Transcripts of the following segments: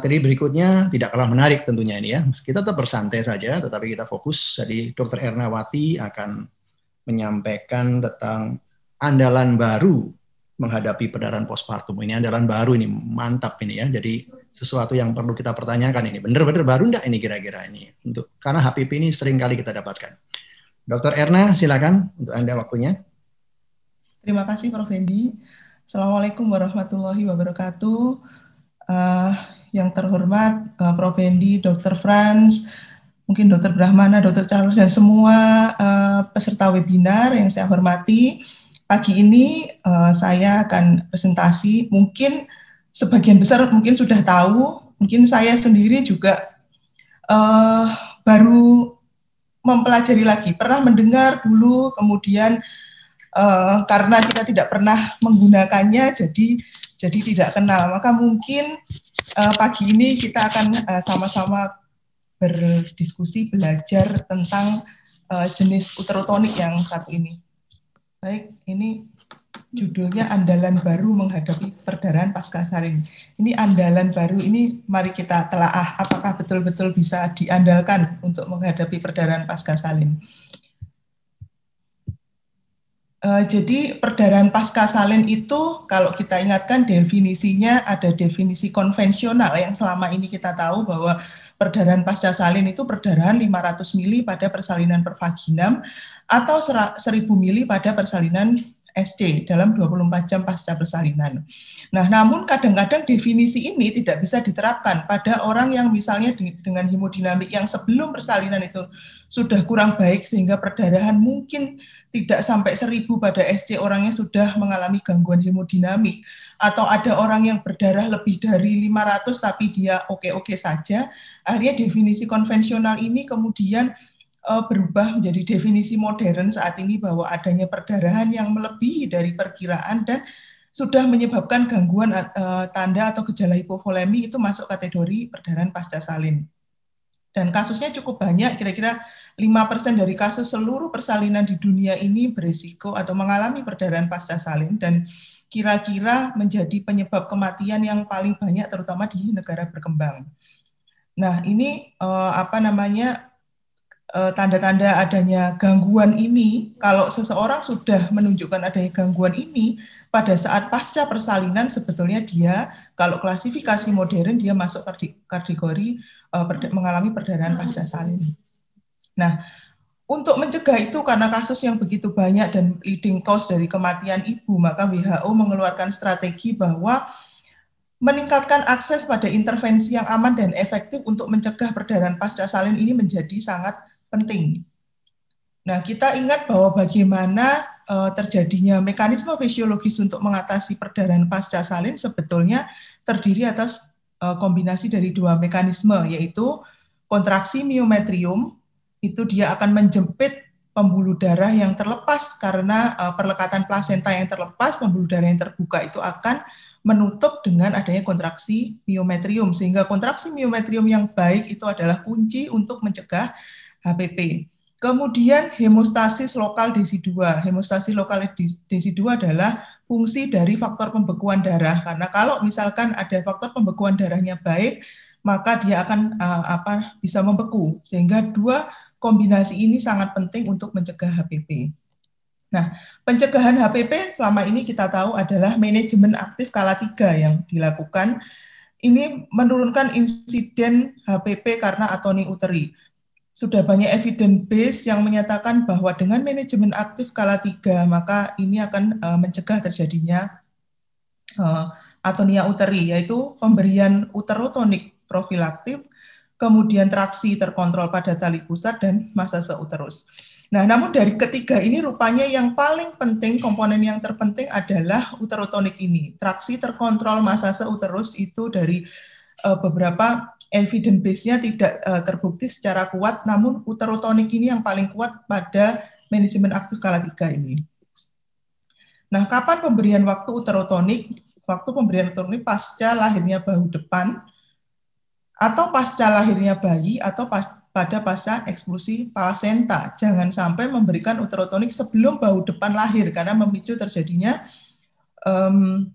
materi berikutnya tidak kalah menarik tentunya ini ya. Kita tetap bersantai saja, tetapi kita fokus. Jadi Dr. Ernawati akan menyampaikan tentang andalan baru menghadapi perdarahan postpartum. Ini andalan baru ini, mantap ini ya. Jadi sesuatu yang perlu kita pertanyakan ini. Benar-benar baru enggak ini kira-kira ini? Untuk Karena HPP ini sering kali kita dapatkan. Dr. Erna, silakan untuk Anda waktunya. Terima kasih Prof. Hendy. Assalamualaikum warahmatullahi wabarakatuh. Uh, yang terhormat uh, Prof. Hendy, Dr. Franz, mungkin Dr. Brahmana, Dr. Charles, dan semua uh, peserta webinar yang saya hormati. Pagi ini uh, saya akan presentasi, mungkin sebagian besar mungkin sudah tahu, mungkin saya sendiri juga uh, baru mempelajari lagi, pernah mendengar dulu, kemudian uh, karena kita tidak pernah menggunakannya, jadi jadi tidak kenal. Maka mungkin uh, pagi ini kita akan sama eh, sama-sama berdiskusi belajar tentang uh, jenis uterotonik yang satu ini. Baik, ini judulnya andalan baru menghadapi perdarahan pasca saring. Ini andalan baru ini mari kita telaah apakah betul-betul bisa diandalkan untuk menghadapi perdarahan pasca salin. Eh, jadi perdarahan pasca salin itu kalau kita ingatkan definisinya ada definisi konvensional yang selama ini kita tahu bahwa perdarahan pasca salin itu perdarahan 500 mili pada persalinan per pervaginam atau 1000 mili pada persalinan SC dalam 24 jam pasca persalinan. Nah, namun kadang-kadang definisi ini tidak bisa diterapkan pada orang yang misalnya di, dengan hemodinamik yang sebelum persalinan itu sudah kurang baik sehingga perdarahan mungkin tidak sampai seribu pada SC orangnya sudah mengalami gangguan hemodinamik atau ada orang yang berdarah lebih dari 500 tapi dia oke-oke saja akhirnya definisi konvensional ini kemudian uh, berubah menjadi definisi modern saat ini bahwa adanya perdarahan yang melebihi dari perkiraan dan sudah menyebabkan gangguan uh, tanda atau gejala hipovolemi itu masuk kategori perdarahan pasca salin dan kasusnya cukup banyak, kira-kira 5% dari kasus seluruh persalinan di dunia ini berisiko atau mengalami perdarahan pasca salin dan kira-kira menjadi penyebab kematian yang paling banyak terutama di negara berkembang. Nah, ini eh, apa namanya Eh, tanda-tanda adanya gangguan ini, kalau seseorang sudah menunjukkan adanya gangguan ini, pada saat pasca persalinan sebetulnya dia, kalau klasifikasi modern dia masuk kategori uh, mengalami perdarahan pasca salin. Nah, untuk mencegah itu karena kasus yang begitu banyak dan leading cause dari kematian ibu, maka WHO mengeluarkan strategi bahwa meningkatkan akses pada intervensi yang aman dan efektif untuk mencegah perdarahan pasca salin ini menjadi sangat penting. Nah, kita ingat bahwa bagaimana uh, terjadinya mekanisme fisiologis untuk mengatasi perdarahan pasca salin sebetulnya terdiri atas uh, kombinasi dari dua mekanisme, yaitu kontraksi miometrium, itu dia akan menjepit pembuluh darah yang terlepas karena uh, perlekatan plasenta yang terlepas, pembuluh darah yang terbuka itu akan menutup dengan adanya kontraksi miometrium sehingga kontraksi miometrium yang baik itu adalah kunci untuk mencegah HPP. Kemudian hemostasis lokal DC2. Hemostasis lokal DC2 adalah fungsi dari faktor pembekuan darah karena kalau misalkan ada faktor pembekuan darahnya baik, maka dia akan uh, apa bisa membeku. Sehingga dua kombinasi ini sangat penting untuk mencegah HPP. Nah, pencegahan HPP selama ini kita tahu adalah manajemen aktif kala tiga yang dilakukan. Ini menurunkan insiden HPP karena atoni uteri sudah banyak evidence base yang menyatakan bahwa dengan manajemen aktif kala tiga maka ini akan uh, mencegah terjadinya uh, atonia uteri yaitu pemberian uterotonik profilaktif kemudian traksi terkontrol pada tali pusat dan masa seuterus. Nah, namun dari ketiga ini rupanya yang paling penting, komponen yang terpenting adalah uterotonik ini. Traksi terkontrol masa seuterus itu dari uh, beberapa evidence base-nya tidak uh, terbukti secara kuat, namun uterotonik ini yang paling kuat pada manajemen aktif kala tiga ini. Nah, kapan pemberian waktu uterotonik? Waktu pemberian uterotonik pasca lahirnya bahu depan, atau pasca lahirnya bayi, atau pas, pada pasca eksklusi palasenta. Jangan sampai memberikan uterotonik sebelum bahu depan lahir, karena memicu terjadinya um,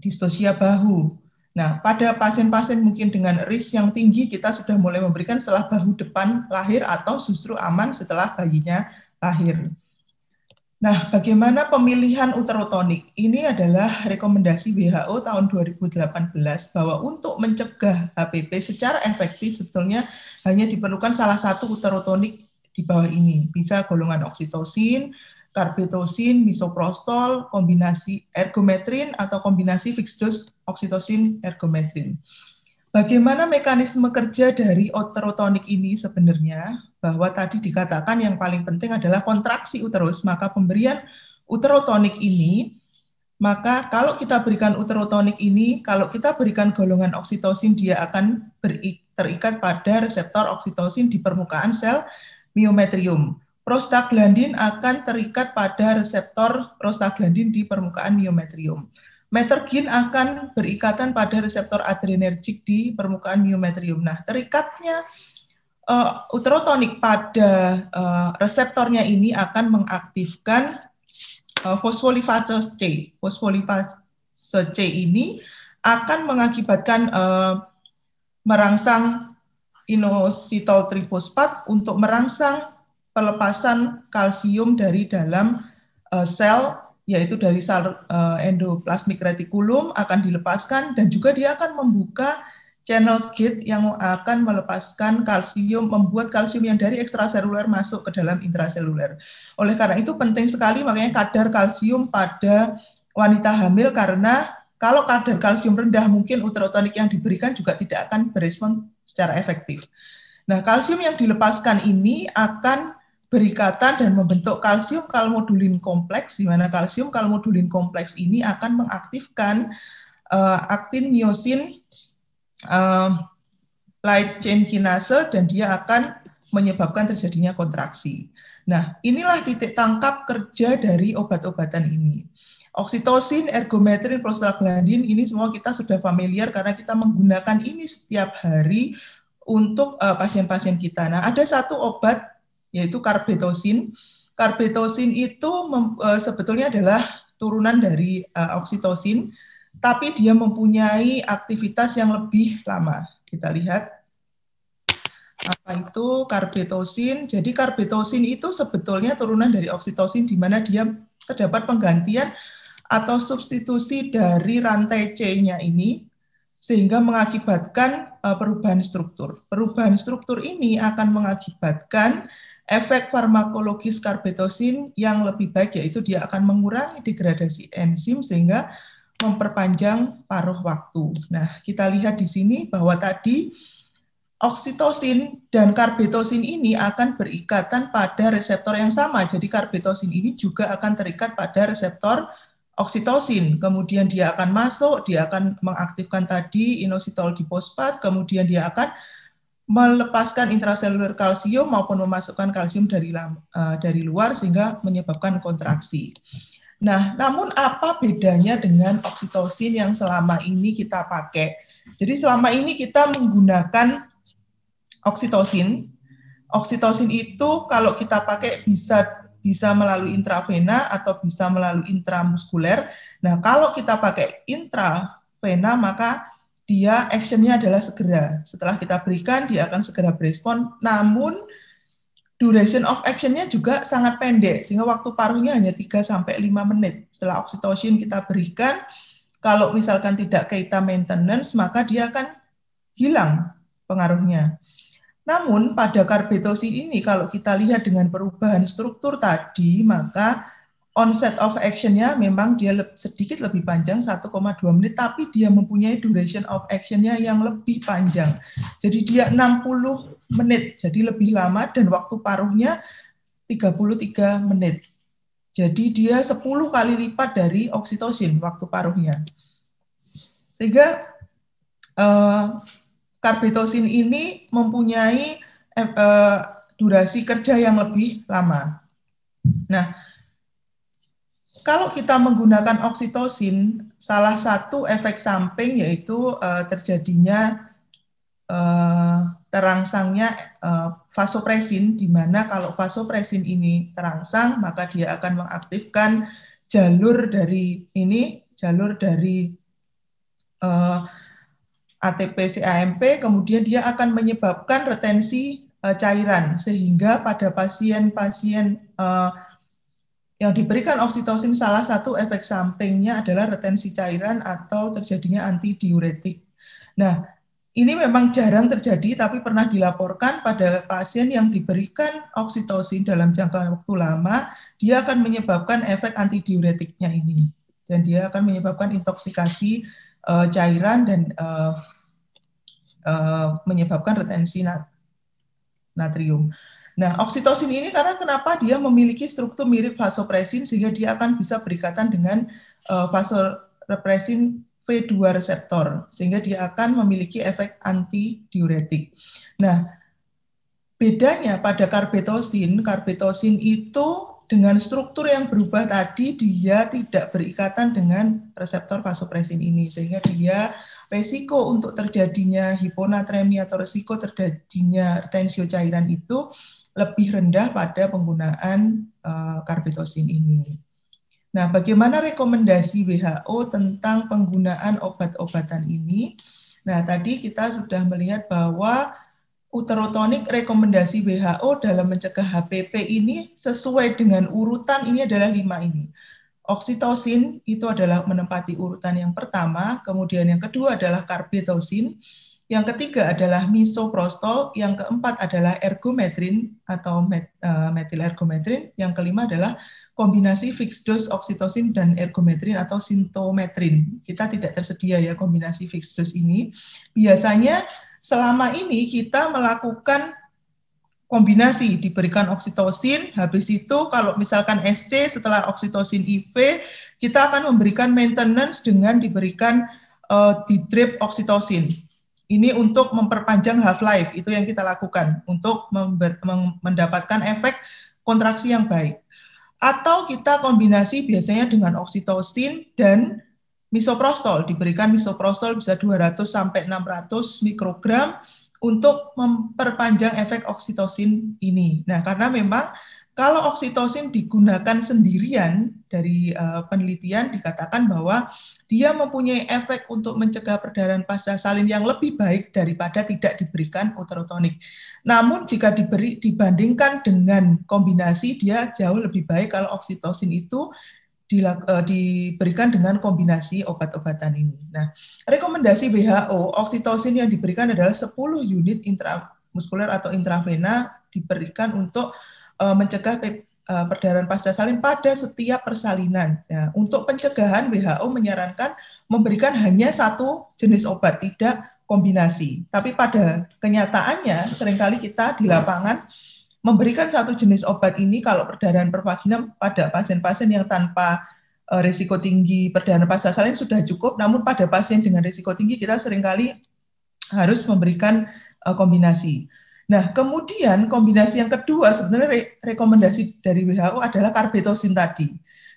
distosia bahu. Nah, pada pasien-pasien mungkin dengan risk yang tinggi, kita sudah mulai memberikan setelah bahu depan lahir atau justru aman setelah bayinya lahir. Nah, bagaimana pemilihan uterotonik? Ini adalah rekomendasi WHO tahun 2018 bahwa untuk mencegah HPP secara efektif sebetulnya hanya diperlukan salah satu uterotonik di bawah ini. Bisa golongan oksitosin, karbetosin, misoprostol, kombinasi ergometrin atau kombinasi fixed dose oksitosin ergometrin. Bagaimana mekanisme kerja dari uterotonik ini sebenarnya? Bahwa tadi dikatakan yang paling penting adalah kontraksi uterus, maka pemberian uterotonik ini maka kalau kita berikan uterotonik ini, kalau kita berikan golongan oksitosin, dia akan terikat pada reseptor oksitosin di permukaan sel miometrium prostaglandin akan terikat pada reseptor prostaglandin di permukaan miometrium. Metergin akan berikatan pada reseptor adrenergik di permukaan miometrium. Nah, terikatnya uh, uterotonik pada uh, reseptornya ini akan mengaktifkan uh, eh, fosfolipase C. Fosfolipase C ini akan mengakibatkan uh, merangsang inositol trifosfat untuk merangsang pelepasan kalsium dari dalam uh, sel yaitu dari sel uh, eh, endoplasmik retikulum akan dilepaskan dan juga dia akan membuka channel gate yang akan melepaskan kalsium, membuat kalsium yang dari ekstraseluler masuk ke dalam intraseluler. Oleh karena itu penting sekali makanya kadar kalsium pada wanita hamil karena kalau kadar kalsium rendah mungkin uterotonik yang diberikan juga tidak akan berespon secara efektif. Nah, kalsium yang dilepaskan ini akan berikatan dan membentuk kalsium kalmodulin kompleks, di mana kalsium kalmodulin kompleks ini akan mengaktifkan uh, aktin miosin uh, eh, light chain kinase dan dia akan menyebabkan terjadinya kontraksi. Nah, inilah titik tangkap kerja dari obat-obatan ini. Oksitosin, ergometrin, prostaglandin ini semua kita sudah familiar karena kita menggunakan ini setiap hari untuk eh, pasien-pasien uh, pasien kita. Nah, ada satu obat yaitu karbetosin. Karbetosin itu mem, e, sebetulnya adalah turunan dari e, eh, oksitosin, tapi dia mempunyai aktivitas yang lebih lama. Kita lihat apa itu karbetosin. Jadi karbetosin itu sebetulnya turunan dari oksitosin di mana dia terdapat penggantian atau substitusi dari rantai C-nya ini sehingga mengakibatkan eh, perubahan struktur. Perubahan struktur ini akan mengakibatkan efek farmakologis karbetosin yang lebih baik yaitu dia akan mengurangi degradasi enzim sehingga memperpanjang paruh waktu. Nah, kita lihat di sini bahwa tadi oksitosin dan karbetosin ini akan berikatan pada reseptor yang sama. Jadi karbetosin ini juga akan terikat pada reseptor oksitosin. Kemudian dia akan masuk, dia akan mengaktifkan tadi inositol difosfat, kemudian dia akan melepaskan intraseluler kalsium maupun memasukkan kalsium dari uh, dari luar sehingga menyebabkan kontraksi. Nah, namun apa bedanya dengan oksitosin yang selama ini kita pakai? Jadi selama ini kita menggunakan oksitosin. Oksitosin itu kalau kita pakai bisa bisa melalui intravena atau bisa melalui intramuskuler. Nah, kalau kita pakai intravena maka dia actionnya adalah segera. Setelah kita berikan, dia akan segera berespon. Namun duration of actionnya juga sangat pendek, sehingga waktu paruhnya hanya 3-5 menit. Setelah oksitosin kita berikan, kalau misalkan tidak kita maintenance, maka dia akan hilang pengaruhnya. Namun pada karbetosin ini, kalau kita lihat dengan perubahan struktur tadi, maka onset of actionnya memang dia sedikit lebih panjang 1,2 menit tapi dia mempunyai duration of actionnya yang lebih panjang jadi dia 60 menit jadi lebih lama dan waktu paruhnya 33 menit jadi dia 10 kali lipat dari oksitosin waktu paruhnya sehingga uh, eh, karbitosin ini mempunyai uh, durasi kerja yang lebih lama nah kalau kita menggunakan oksitosin, salah satu efek samping yaitu uh, terjadinya uh, terangsangnya uh, eh, vasopresin, di mana kalau vasopresin ini terangsang, maka dia akan mengaktifkan jalur dari ini, jalur dari uh, ATP CAMP, kemudian dia akan menyebabkan retensi uh, cairan, sehingga pada pasien-pasien uh, yang diberikan oksitosin salah satu efek sampingnya adalah retensi cairan atau terjadinya antidiuretik. Nah, ini memang jarang terjadi tapi pernah dilaporkan pada pasien yang diberikan oksitosin dalam jangka waktu lama, dia akan menyebabkan efek antidiuretiknya ini dan dia akan menyebabkan intoksikasi uh, cairan dan uh, uh, menyebabkan retensi natrium. Nah, oksitosin ini karena kenapa dia memiliki struktur mirip vasopresin sehingga dia akan bisa berikatan dengan uh, eh, vasopresin v 2 reseptor sehingga dia akan memiliki efek antidiuretik. Nah, bedanya pada karbetosin, karbetosin itu dengan struktur yang berubah tadi dia tidak berikatan dengan reseptor vasopresin ini sehingga dia resiko untuk terjadinya hiponatremia atau resiko terjadinya tensio cairan itu lebih rendah pada penggunaan uh, ini. Nah, bagaimana rekomendasi WHO tentang penggunaan obat-obatan ini? Nah, tadi kita sudah melihat bahwa uterotonik rekomendasi WHO dalam mencegah HPP ini sesuai dengan urutan ini adalah lima ini. Oksitosin itu adalah menempati urutan yang pertama, kemudian yang kedua adalah karbitosin, yang ketiga adalah misoprostol, yang keempat adalah ergometrin atau eh, metil ergometrin, yang kelima adalah kombinasi fixed dose oksitosin dan ergometrin atau sintometrin. Kita tidak tersedia ya kombinasi fixed dose ini. Biasanya selama ini kita melakukan kombinasi diberikan oksitosin, habis itu kalau misalkan SC setelah oksitosin IV, kita akan memberikan maintenance dengan diberikan uh, di drip oksitosin ini untuk memperpanjang half life itu yang kita lakukan untuk mendapatkan efek kontraksi yang baik. Atau kita kombinasi biasanya dengan oksitosin dan misoprostol. Diberikan misoprostol bisa 200 sampai 600 mikrogram untuk memperpanjang efek oksitosin ini. Nah, karena memang kalau oksitosin digunakan sendirian dari uh, penelitian dikatakan bahwa dia mempunyai efek untuk mencegah perdarahan pasca salin yang lebih baik daripada tidak diberikan uterotonik. Namun jika diberi dibandingkan dengan kombinasi dia jauh lebih baik kalau oksitosin itu eh, diberikan dengan kombinasi obat-obatan ini. Nah, rekomendasi WHO, oksitosin yang diberikan adalah 10 unit intramuskuler atau intravena diberikan untuk eh, mencegah Eh, perdarahan pasca salin pada setiap persalinan. Ya, untuk pencegahan WHO menyarankan memberikan hanya satu jenis obat, tidak kombinasi. Tapi pada kenyataannya seringkali kita di lapangan memberikan satu jenis obat ini kalau perdarahan pervagina pada pasien-pasien yang tanpa eh, risiko tinggi perdarahan pasca salin sudah cukup, namun pada pasien dengan risiko tinggi kita seringkali harus memberikan eh, kombinasi. Nah, kemudian kombinasi yang kedua sebenarnya re rekomendasi dari WHO adalah karbetosin tadi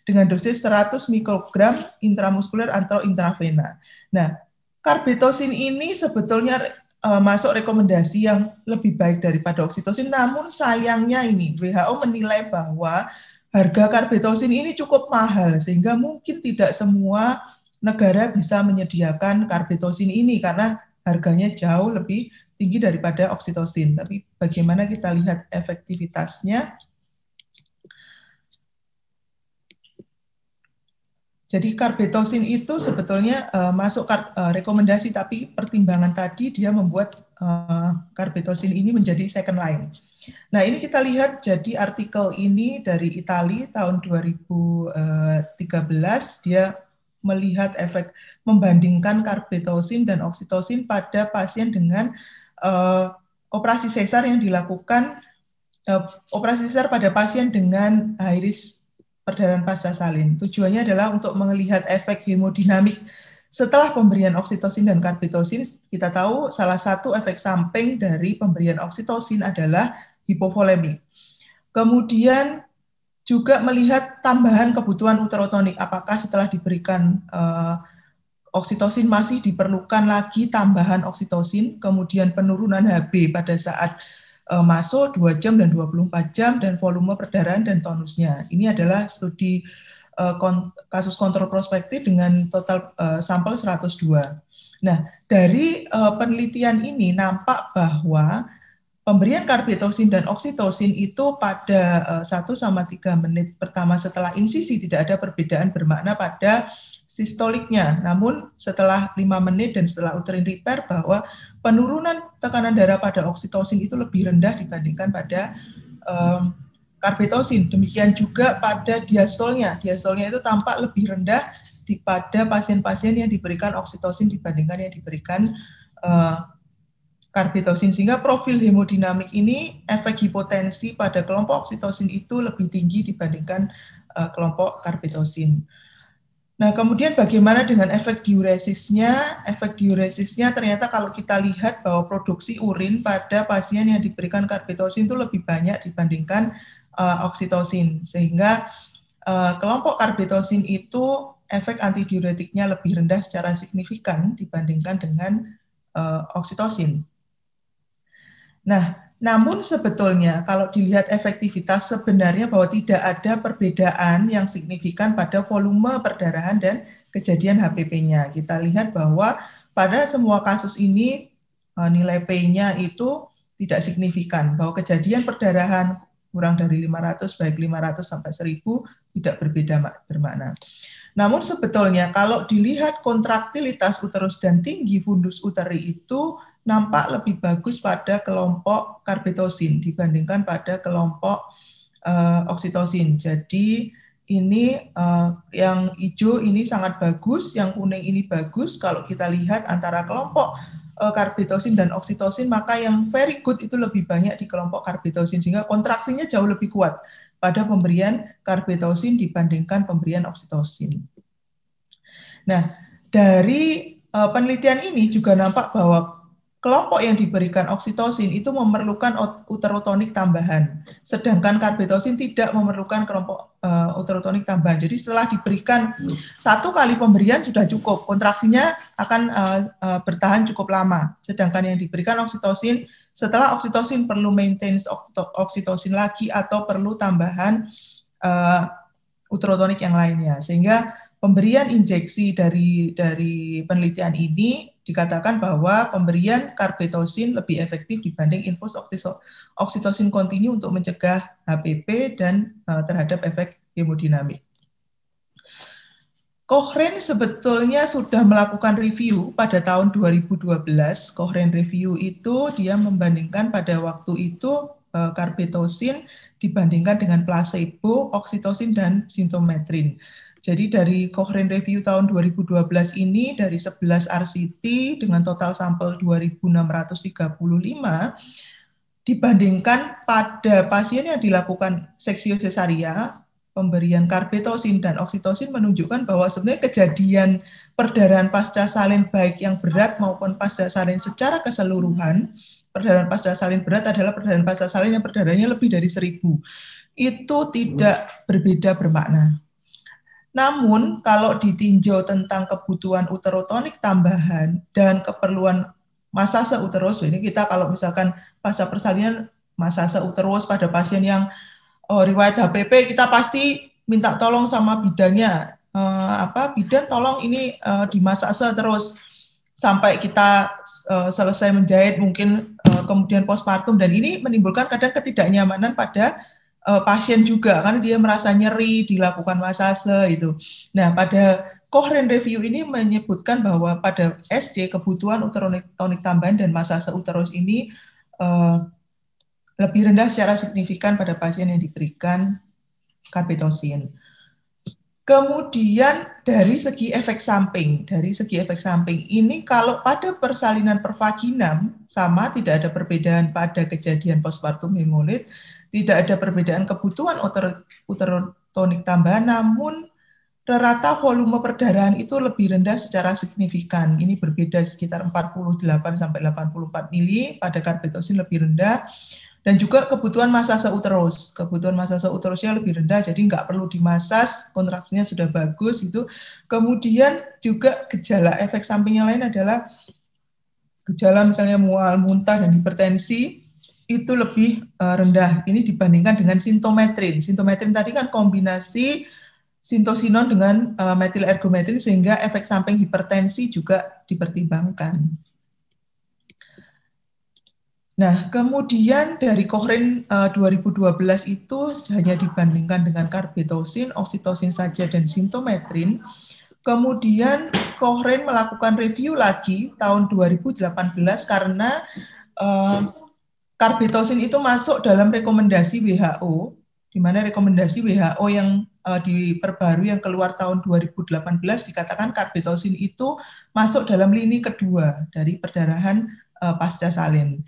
dengan dosis 100 mikrogram intramuskuler atau intravena. Nah, karbetosin ini sebetulnya re masuk rekomendasi yang lebih baik daripada oksitosin, namun sayangnya ini WHO menilai bahwa harga karbetosin ini cukup mahal sehingga mungkin tidak semua negara bisa menyediakan karbetosin ini karena harganya jauh lebih tinggi daripada oksitosin. Tapi bagaimana kita lihat efektivitasnya? Jadi karbetosin itu sebetulnya uh, masuk kar uh, rekomendasi, tapi pertimbangan tadi dia membuat uh, eh, karbetosin ini menjadi second line. Nah ini kita lihat jadi artikel ini dari Itali tahun 2013 dia melihat efek membandingkan karbetosin dan oksitosin pada pasien dengan uh, operasi sesar yang dilakukan uh, operasi sesar pada pasien dengan iris perdarahan pasca salin. Tujuannya adalah untuk melihat efek hemodinamik setelah pemberian oksitosin dan karbitosin, kita tahu salah satu efek samping dari pemberian oksitosin adalah hipovolemi. Kemudian juga melihat tambahan kebutuhan uterotonik, apakah setelah diberikan uh, oksitosin masih diperlukan lagi tambahan oksitosin, kemudian penurunan HB pada saat e, masuk 2 jam dan 24 jam dan volume perdarahan dan tonusnya. Ini adalah studi e, kasus kontrol prospektif dengan total e, sampel 102. Nah, dari e, penelitian ini nampak bahwa pemberian karbitosin dan oksitosin itu pada satu 1 sama 3 menit pertama setelah insisi tidak ada perbedaan bermakna pada sistoliknya. Namun setelah 5 menit dan setelah uterine repair bahwa penurunan tekanan darah pada oksitosin itu lebih rendah dibandingkan pada um, karbetosin. Demikian juga pada diastolnya. Diastolnya itu tampak lebih rendah pada pasien-pasien yang diberikan oksitosin dibandingkan yang diberikan uh, eh, karbitosin. Sehingga profil hemodinamik ini efek hipotensi pada kelompok oksitosin itu lebih tinggi dibandingkan uh, kelompok karbitosin. Nah, kemudian bagaimana dengan efek diuresisnya? Efek diuresisnya ternyata kalau kita lihat bahwa produksi urin pada pasien yang diberikan karbitosin itu lebih banyak dibandingkan uh, oksitosin. Sehingga uh, kelompok karbitosin itu efek antidiuretiknya lebih rendah secara signifikan dibandingkan dengan uh, oksitosin. Nah, namun sebetulnya kalau dilihat efektivitas sebenarnya bahwa tidak ada perbedaan yang signifikan pada volume perdarahan dan kejadian HPP-nya. Kita lihat bahwa pada semua kasus ini eh, nilai P-nya itu tidak signifikan bahwa kejadian perdarahan kurang dari 500 baik 500 sampai 1000 tidak berbeda bermakna. Namun sebetulnya kalau dilihat kontraktilitas uterus dan tinggi fundus uteri itu nampak lebih bagus pada kelompok karbetosin dibandingkan pada kelompok uh, eh, oksitosin. Jadi ini uh, yang hijau ini sangat bagus, yang kuning ini bagus. Kalau kita lihat antara kelompok uh, eh, karbitosin dan oksitosin, maka yang very good itu lebih banyak di kelompok karbitosin sehingga kontraksinya jauh lebih kuat pada pemberian karbitosin dibandingkan pemberian oksitosin. Nah, dari penelitian ini juga nampak bahwa Kelompok yang diberikan oksitosin itu memerlukan uterotonik tambahan, sedangkan karbetosin tidak memerlukan kelompok uh, uterotonik tambahan. Jadi setelah diberikan satu kali pemberian sudah cukup, kontraksinya akan uh, uh, bertahan cukup lama. Sedangkan yang diberikan oksitosin, setelah oksitosin perlu maintenance oksitosin lagi atau perlu tambahan uh, uterotonik yang lainnya, sehingga pemberian injeksi dari dari penelitian ini dikatakan bahwa pemberian karbetosin lebih efektif dibanding infus oksitosin kontinu untuk mencegah HPP dan uh, terhadap efek hemodinamik. Cochrane sebetulnya sudah melakukan review pada tahun 2012. Cochrane review itu dia membandingkan pada waktu itu eh, karbetosin dibandingkan dengan placebo, oksitosin, dan sintometrin. Jadi dari Cochrane Review tahun 2012 ini dari 11 RCT dengan total sampel 2635 dibandingkan pada pasien yang dilakukan seksio cesaria pemberian karbetosin dan oksitosin menunjukkan bahwa sebenarnya kejadian perdarahan pasca salin baik yang berat maupun pasca salin secara keseluruhan perdarahan pasca salin berat adalah perdarahan pasca salin yang perdarahannya lebih dari seribu itu tidak berbeda bermakna namun, kalau ditinjau tentang kebutuhan uterotonik tambahan dan keperluan masa seuterus, ini kita kalau misalkan pasca persalinan masa seuterus pada pasien yang oh, riwayat HPP, kita pasti minta tolong sama bidannya. Eh, apa bidan tolong ini di eh, dimasak terus sampai kita uh, selesai menjahit mungkin uh, kemudian postpartum dan ini menimbulkan kadang ketidaknyamanan pada uh, pasien juga kan dia merasa nyeri dilakukan masase itu. Nah pada Cochrane Review ini menyebutkan bahwa pada SD kebutuhan uterotonik tambahan dan masase uterus ini uh, lebih rendah secara signifikan pada pasien yang diberikan kapitosin. Kemudian dari segi efek samping, dari segi efek samping ini kalau pada persalinan pervaginam sama tidak ada perbedaan pada kejadian postpartum hemolit tidak ada perbedaan kebutuhan uterotonik tambahan, namun rata volume perdarahan itu lebih rendah secara signifikan. Ini berbeda sekitar 48 sampai 84 mili pada karbetosin lebih rendah dan juga kebutuhan massa seuterus. Kebutuhan masa seuterusnya lebih rendah, jadi nggak perlu dimasas, kontraksinya sudah bagus itu. Kemudian juga gejala efek sampingnya lain adalah gejala misalnya mual, muntah, dan hipertensi itu lebih uh, rendah ini dibandingkan dengan sintometrin. Sintometrin tadi kan kombinasi sintosinon dengan uh, eh, metil ergometrin sehingga efek samping hipertensi juga dipertimbangkan. Nah, kemudian dari Cochrane uh, eh, 2012 itu hanya dibandingkan dengan karbetosin, oksitosin saja dan sintometrin. Kemudian Cochrane melakukan review lagi tahun 2018 karena uh, karbitosin itu masuk dalam rekomendasi WHO, di mana rekomendasi WHO yang uh, diperbarui yang keluar tahun 2018 dikatakan karbitosin itu masuk dalam lini kedua dari perdarahan uh, pasca salin.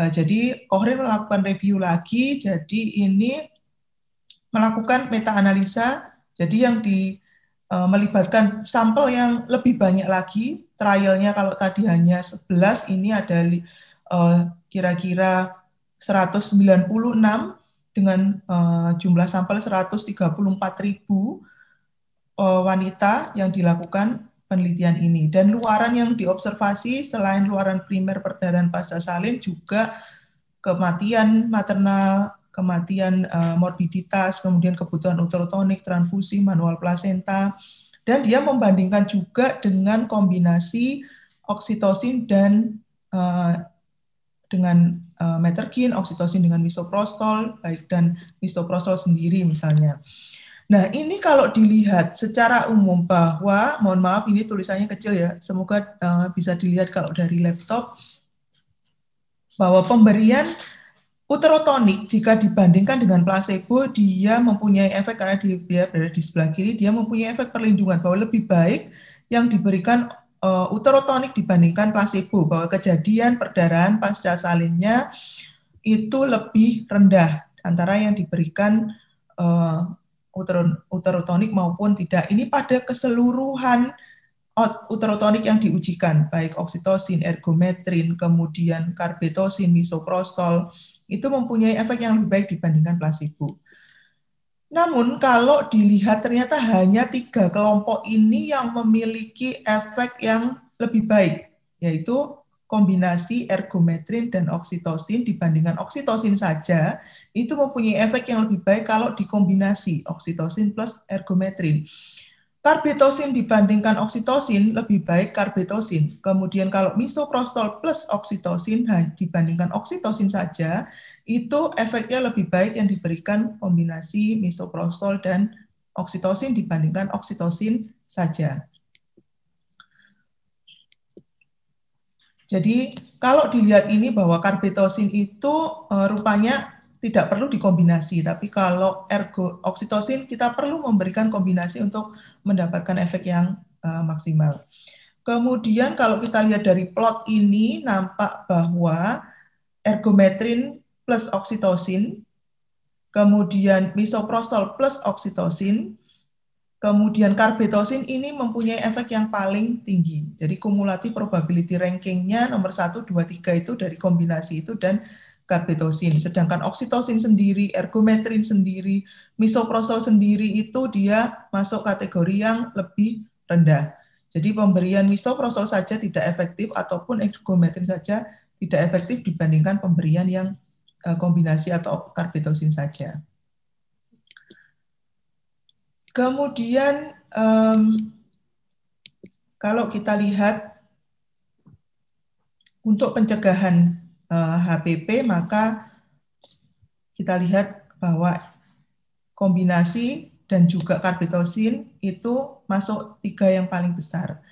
Uh, jadi Kohrin melakukan review lagi, jadi ini melakukan meta-analisa, jadi yang di melibatkan sampel yang lebih banyak lagi, trialnya kalau tadi hanya 11, ini ada kira-kira 196 dengan uh, jumlah sampel 134.000 uh, eh, wanita yang dilakukan penelitian ini. Dan luaran yang diobservasi selain luaran primer perdarahan pasca salin juga kematian maternal, kematian uh, morbiditas, kemudian kebutuhan ultratonik, transfusi, manual placenta Dan dia membandingkan juga dengan kombinasi oksitosin dan dengan uh, meterkin, oksitosin dengan misoprostol, baik dan misoprostol sendiri misalnya. Nah, ini kalau dilihat secara umum bahwa, mohon maaf ini tulisannya kecil ya, semoga uh, bisa dilihat kalau dari laptop, bahwa pemberian uterotonik jika dibandingkan dengan placebo, dia mempunyai efek karena dia berada di sebelah kiri, dia mempunyai efek perlindungan, bahwa lebih baik yang diberikan uh, eh, uterotonik dibandingkan placebo bahwa kejadian perdarahan pasca salinnya itu lebih rendah antara yang diberikan eh, uh, uterotonik maupun tidak. Ini pada keseluruhan uterotonik yang diujikan, baik oksitosin, ergometrin, kemudian karbetosin, misoprostol, itu mempunyai efek yang lebih baik dibandingkan placebo. Namun kalau dilihat ternyata hanya tiga kelompok ini yang memiliki efek yang lebih baik, yaitu kombinasi ergometrin dan oksitosin dibandingkan oksitosin saja itu mempunyai efek yang lebih baik kalau dikombinasi oksitosin plus ergometrin. Karbetosin dibandingkan oksitosin lebih baik karbetosin. Kemudian kalau misoprostol plus oksitosin dibandingkan oksitosin saja itu efeknya lebih baik yang diberikan kombinasi misoprostol dan oksitosin dibandingkan oksitosin saja. Jadi kalau dilihat ini bahwa karbetosin itu uh, rupanya tidak perlu dikombinasi, tapi kalau ergo oksitosin kita perlu memberikan kombinasi untuk mendapatkan efek yang uh, maksimal. Kemudian kalau kita lihat dari plot ini nampak bahwa ergometrin plus oksitosin, kemudian misoprostol plus oksitosin, kemudian karbetosin ini mempunyai efek yang paling tinggi. Jadi kumulatif probability rankingnya nomor 1, 2, 3 itu dari kombinasi itu dan karbetosin. Sedangkan oksitosin sendiri, ergometrin sendiri, misoprostol sendiri itu dia masuk kategori yang lebih rendah. Jadi pemberian misoprostol saja tidak efektif ataupun ergometrin saja tidak efektif dibandingkan pemberian yang Eh, kombinasi atau karbitosin saja. Kemudian um, kalau kita lihat untuk pencegahan uh, eh, HPP maka kita lihat bahwa kombinasi dan juga karbitosin itu masuk tiga yang paling besar.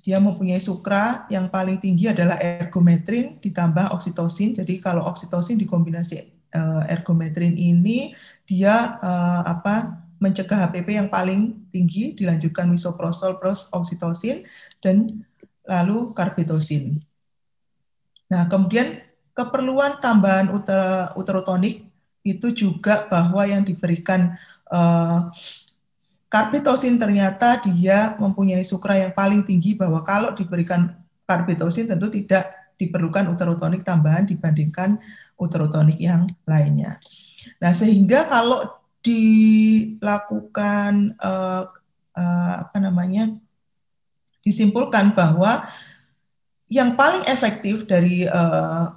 Dia mempunyai sukra yang paling tinggi adalah ergometrin ditambah oksitosin. Jadi kalau oksitosin dikombinasi eh, ergometrin ini dia eh, apa mencegah HPP yang paling tinggi dilanjutkan misoprostol plus oksitosin dan lalu karbitosin. Nah, kemudian keperluan tambahan uter uterotonik itu juga bahwa yang diberikan uh, Karbitosin ternyata dia mempunyai sukra yang paling tinggi bahwa kalau diberikan karbitosin tentu tidak diperlukan uterotonik tambahan dibandingkan uterotonik yang lainnya. Nah, sehingga kalau dilakukan eh, uh, apa namanya? disimpulkan bahwa yang paling efektif dari uh,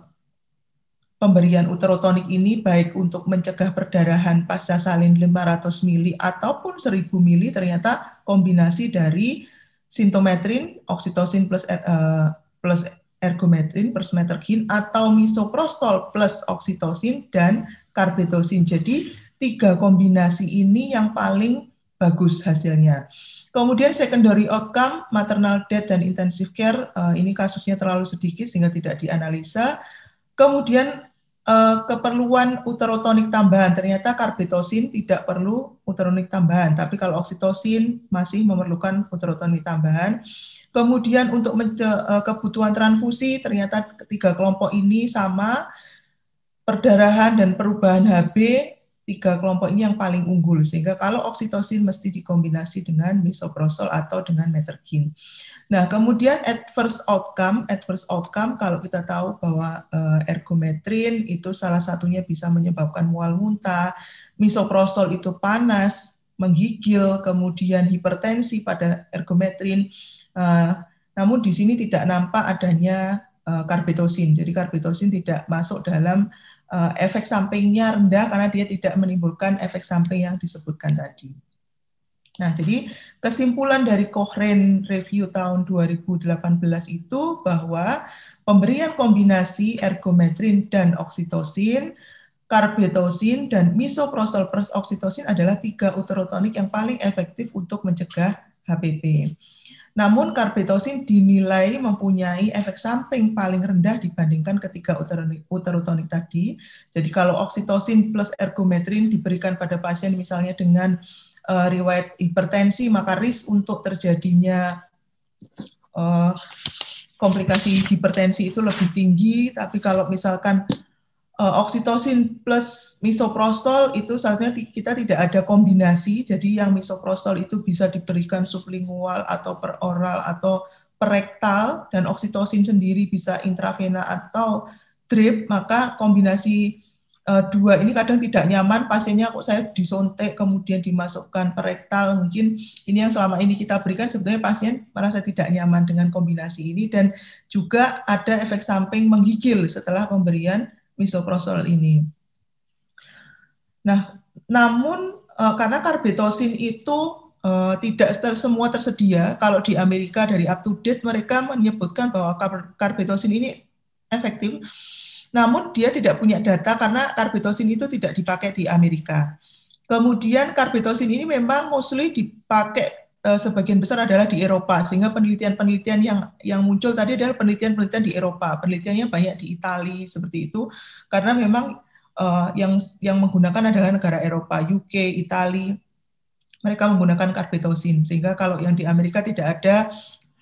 pemberian uterotonik ini baik untuk mencegah perdarahan pasca salin 500 mili ataupun 1000 mili ternyata kombinasi dari sintometrin, oksitosin plus uh, plus ergometrin plus metergin atau misoprostol plus oksitosin dan karbetosin. Jadi tiga kombinasi ini yang paling bagus hasilnya. Kemudian secondary outcome, maternal death dan intensive care, eh, ini kasusnya terlalu sedikit sehingga tidak dianalisa. Kemudian uh, keperluan uterotonik tambahan. Ternyata karbitosin tidak perlu uterotonik tambahan, tapi kalau oksitosin masih memerlukan uterotonik tambahan. Kemudian untuk uh, kebutuhan transfusi ternyata ketiga kelompok ini sama perdarahan dan perubahan HB tiga kelompok ini yang paling unggul sehingga kalau oksitosin mesti dikombinasi dengan misoprostol atau dengan metergin. Nah, kemudian adverse outcome, adverse outcome kalau kita tahu bahwa eh, ergometrin itu salah satunya bisa menyebabkan mual muntah, misoprostol itu panas, menggigil, kemudian hipertensi pada ergometrin. Eh, namun di sini tidak nampak adanya eh, karbitosin. Jadi karbitosin tidak masuk dalam Eh, efek sampingnya rendah karena dia tidak menimbulkan efek samping yang disebutkan tadi. Nah, jadi kesimpulan dari Cochrane Review tahun 2018 itu bahwa pemberian kombinasi ergometrin dan oksitosin, karbetosin, dan misoprostol plus oksitosin adalah tiga uterotonik yang paling efektif untuk mencegah HPP. Namun karbetosin dinilai mempunyai efek samping paling rendah dibandingkan ketiga uterotonik tadi. Jadi kalau oksitosin plus ergometrin diberikan pada pasien misalnya dengan uh, riwayat hipertensi, maka risk untuk terjadinya uh, komplikasi hipertensi itu lebih tinggi. Tapi kalau misalkan Eh, oksitosin plus misoprostol itu seharusnya kita tidak ada kombinasi, jadi yang misoprostol itu bisa diberikan sublingual atau peroral atau perektal dan oksitosin sendiri bisa intravena atau drip, maka kombinasi uh, dua ini kadang tidak nyaman pasiennya kok saya disontek kemudian dimasukkan perektal mungkin ini yang selama ini kita berikan sebetulnya pasien merasa tidak nyaman dengan kombinasi ini dan juga ada efek samping menggigil setelah pemberian misoprostol ini. Nah, namun eh, karena karbetosin itu eh, tidak ter, semua tersedia, kalau di Amerika dari up to date mereka menyebutkan bahwa karbetosin ini efektif, namun dia tidak punya data karena karbetosin itu tidak dipakai di Amerika. Kemudian karbetosin ini memang mostly dipakai Eh, sebagian besar adalah di Eropa sehingga penelitian-penelitian yang yang muncul tadi adalah penelitian-penelitian di Eropa penelitiannya banyak di Italia seperti itu karena memang uh, yang yang menggunakan adalah negara Eropa UK Italia mereka menggunakan karbetosin sehingga kalau yang di Amerika tidak ada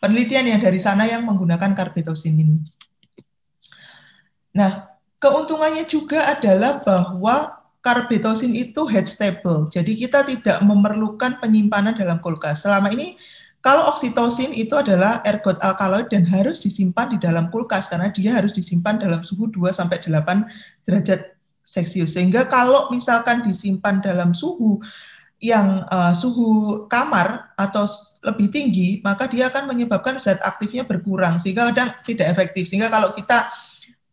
penelitian yang dari sana yang menggunakan karbetosin ini. Nah, keuntungannya juga adalah bahwa karbetosin itu head stable. Jadi kita tidak memerlukan penyimpanan dalam kulkas. Selama ini kalau oksitosin itu adalah ergot alkaloid dan harus disimpan di dalam kulkas karena dia harus disimpan dalam suhu 2 sampai 8 derajat Celsius. Sehingga kalau misalkan disimpan dalam suhu yang uh, suhu kamar atau lebih tinggi, maka dia akan menyebabkan zat aktifnya berkurang sehingga kadang tidak efektif. Sehingga kalau kita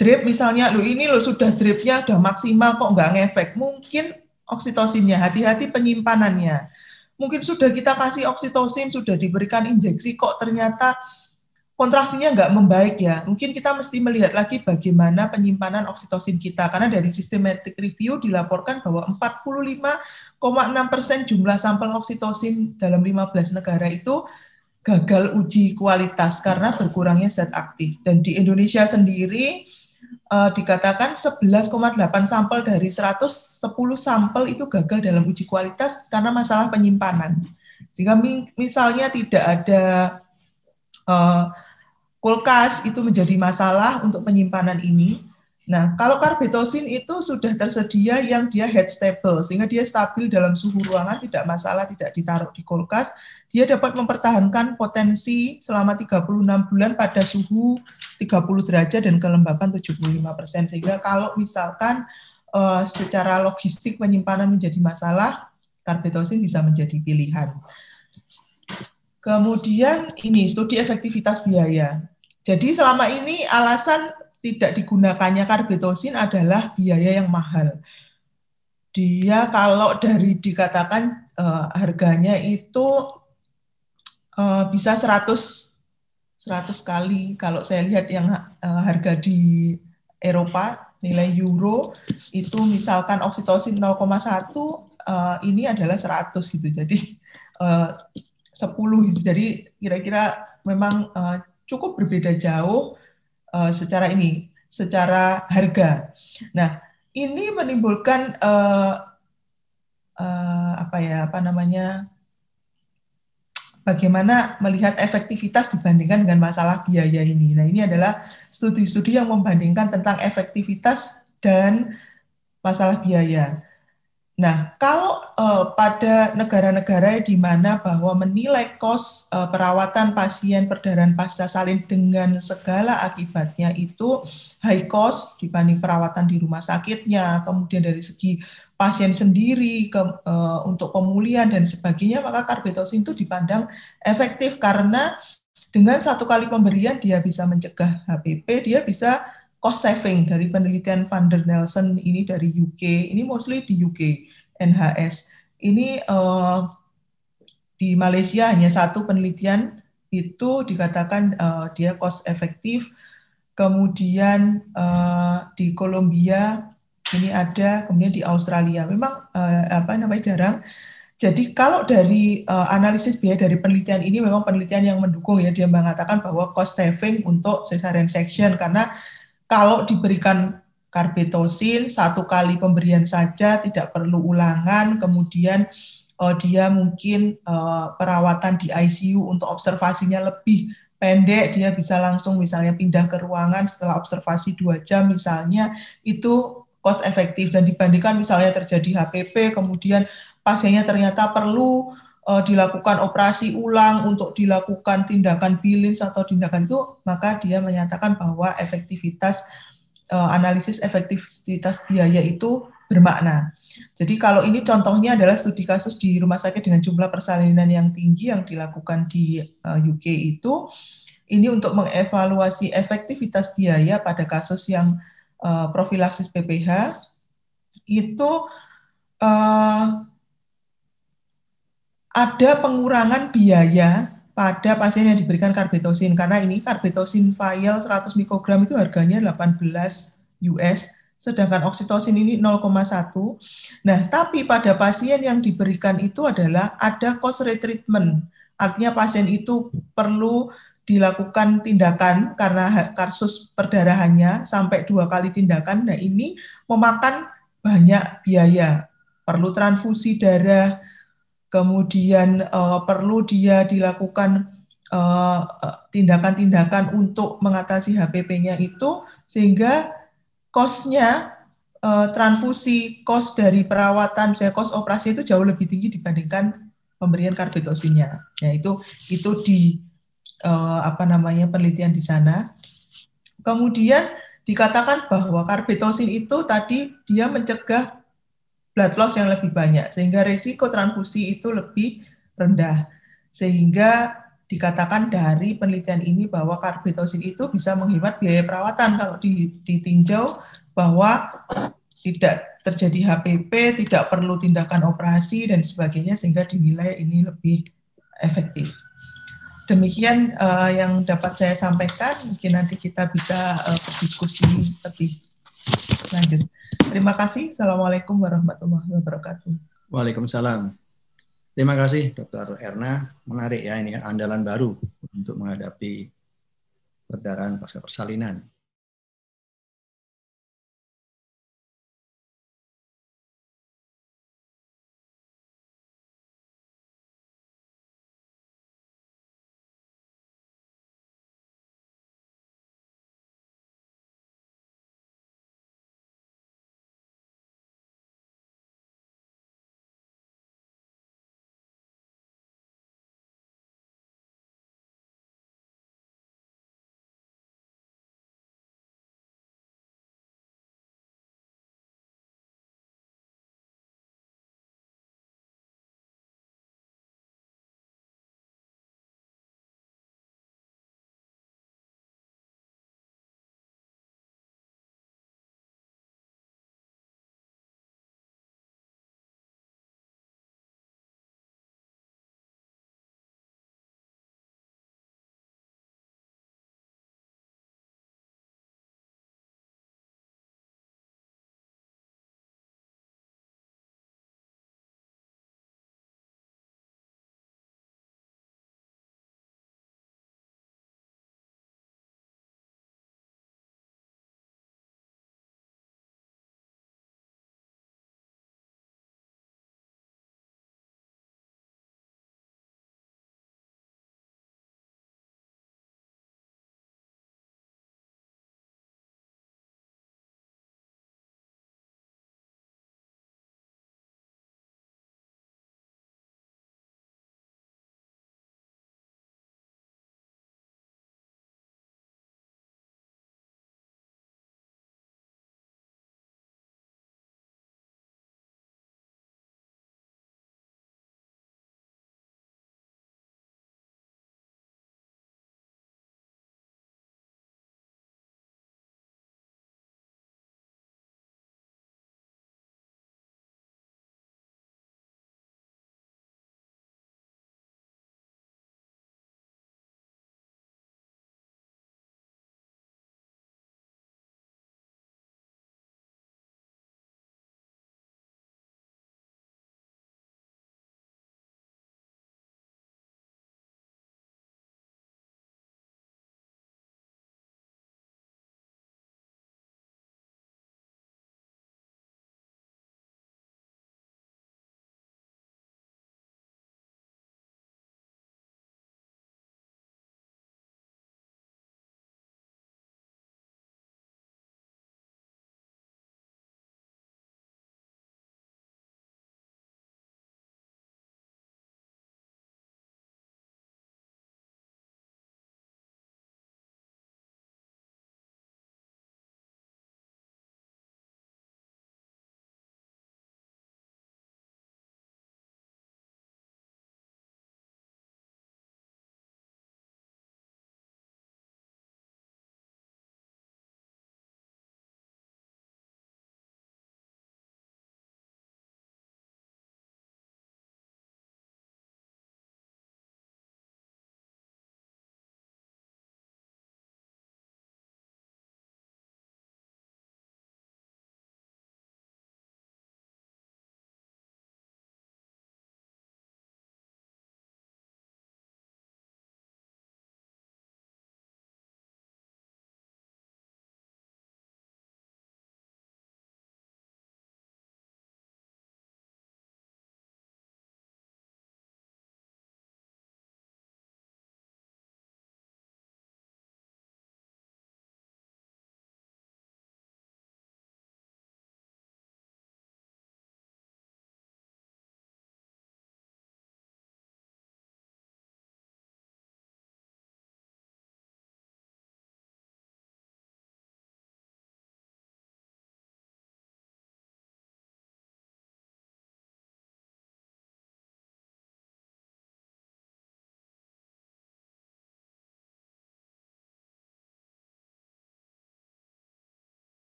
drip misalnya lu ini lo sudah dripnya udah maksimal kok nggak ngefek mungkin oksitosinnya hati-hati penyimpanannya mungkin sudah kita kasih oksitosin sudah diberikan injeksi kok ternyata kontraksinya nggak membaik ya mungkin kita mesti melihat lagi bagaimana penyimpanan oksitosin kita karena dari systematic review dilaporkan bahwa 45,6 persen jumlah sampel oksitosin dalam 15 negara itu gagal uji kualitas karena berkurangnya zat aktif dan di Indonesia sendiri uh, dikatakan 11,8 sampel dari 110 sampel itu gagal dalam uji kualitas karena masalah penyimpanan. Sehingga misalnya tidak ada uh, kulkas itu menjadi masalah untuk penyimpanan ini. Nah, kalau karbitosin itu sudah tersedia yang dia head stable, sehingga dia stabil dalam suhu ruangan, tidak masalah, tidak ditaruh di kulkas. Dia dapat mempertahankan potensi selama 36 bulan pada suhu 30 derajat dan kelembapan 75%. Sehingga kalau misalkan uh, secara logistik penyimpanan menjadi masalah, karbetosin bisa menjadi pilihan. Kemudian ini studi efektivitas biaya. Jadi selama ini alasan tidak digunakannya karbetosin adalah biaya yang mahal. Dia kalau dari dikatakan uh, harganya itu uh, bisa 100 100 kali. Kalau saya lihat yang eh, harga di Eropa, nilai euro itu misalkan oksitosin 0,1 eh, ini adalah 100 gitu. Jadi 10 eh, gitu. Jadi kira-kira memang cukup berbeda jauh secara ini, secara harga. Nah, ini menimbulkan apa ya, apa namanya? bagaimana melihat efektivitas dibandingkan dengan masalah biaya ini. Nah, ini adalah studi-studi yang membandingkan tentang efektivitas dan masalah biaya. Nah, kalau uh, pada negara-negara di mana bahwa menilai kos uh, perawatan pasien perdarahan pasca salin dengan segala akibatnya itu high cost dibanding perawatan di rumah sakitnya, kemudian dari segi pasien sendiri ke, uh, untuk pemulihan dan sebagainya, maka karbetosin itu dipandang efektif karena dengan satu kali pemberian dia bisa mencegah HPP, dia bisa cost saving dari penelitian Van der Nelson ini dari UK, ini mostly di UK NHS. Ini uh, di Malaysia hanya satu penelitian itu dikatakan uh, dia cost efektif. Kemudian uh, di Kolombia ini ada, kemudian di Australia. Memang uh, apa namanya jarang. Jadi kalau dari uh, analisis biaya dari penelitian ini memang penelitian yang mendukung ya dia mengatakan bahwa cost saving untuk cesarean section karena kalau diberikan karbetosin satu kali pemberian saja tidak perlu ulangan kemudian uh, dia mungkin uh, perawatan di ICU untuk observasinya lebih pendek dia bisa langsung misalnya pindah ke ruangan setelah observasi dua jam misalnya itu kos efektif dan dibandingkan misalnya terjadi HPP kemudian pasiennya ternyata perlu uh, dilakukan operasi ulang untuk dilakukan tindakan bilins atau tindakan itu maka dia menyatakan bahwa efektivitas uh, analisis efektivitas biaya itu bermakna. Jadi kalau ini contohnya adalah studi kasus di rumah sakit dengan jumlah persalinan yang tinggi yang dilakukan di uh, eh, UK itu ini untuk mengevaluasi efektivitas biaya pada kasus yang uh, profilaksis PPH itu uh, ada pengurangan biaya pada pasien yang diberikan karbetosin karena ini karbetosin vial 100 mikrogram itu harganya 18 US sedangkan oksitosin ini 0,1. Nah, tapi pada pasien yang diberikan itu adalah ada cost retreatment. Artinya pasien itu perlu dilakukan tindakan karena kasus perdarahannya sampai dua kali tindakan. Nah ini memakan banyak biaya, perlu transfusi darah, kemudian uh, perlu dia dilakukan eh, tindakan-tindakan uh, untuk mengatasi HPP-nya itu sehingga kosnya uh, transfusi, kos dari perawatan, saya kos operasi itu jauh lebih tinggi dibandingkan pemberian karbitosinya. Nah, itu itu di eh, apa namanya penelitian di sana. Kemudian dikatakan bahwa karbetosin itu tadi dia mencegah blood loss yang lebih banyak sehingga resiko transfusi itu lebih rendah. Sehingga dikatakan dari penelitian ini bahwa karbetosin itu bisa menghemat biaya perawatan kalau ditinjau bahwa tidak terjadi HPP, tidak perlu tindakan operasi dan sebagainya sehingga dinilai ini lebih efektif demikian uh, yang dapat saya sampaikan. Mungkin nanti kita bisa uh, berdiskusi lebih lanjut. Terima kasih. Assalamualaikum warahmatullahi wabarakatuh. Waalaikumsalam. Terima kasih Dr. Erna. Menarik ya ini andalan baru untuk menghadapi perdarahan pasca persalinan.